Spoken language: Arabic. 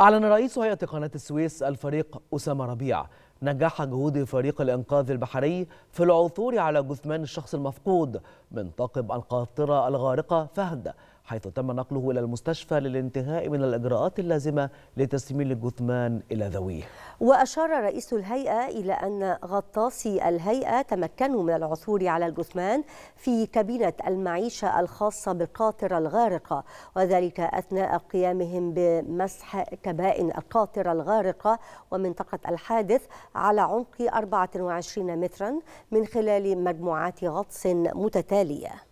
أعلن رئيس هيئة قناة السويس الفريق أسامة ربيع نجاح جهود فريق الإنقاذ البحري في العثور على جثمان الشخص المفقود من طاقم القاطرة الغارقة فهد حيث تم نقله إلى المستشفى للانتهاء من الإجراءات اللازمة لتسميل الجثمان إلى ذويه وأشار رئيس الهيئة إلى أن غطاسي الهيئة تمكنوا من العثور على الجثمان في كابينة المعيشة الخاصة بالقاطرة الغارقة وذلك أثناء قيامهم بمسح كبائن القاطرة الغارقة ومنطقة الحادث على عمق 24 مترا من خلال مجموعات غطس متتالية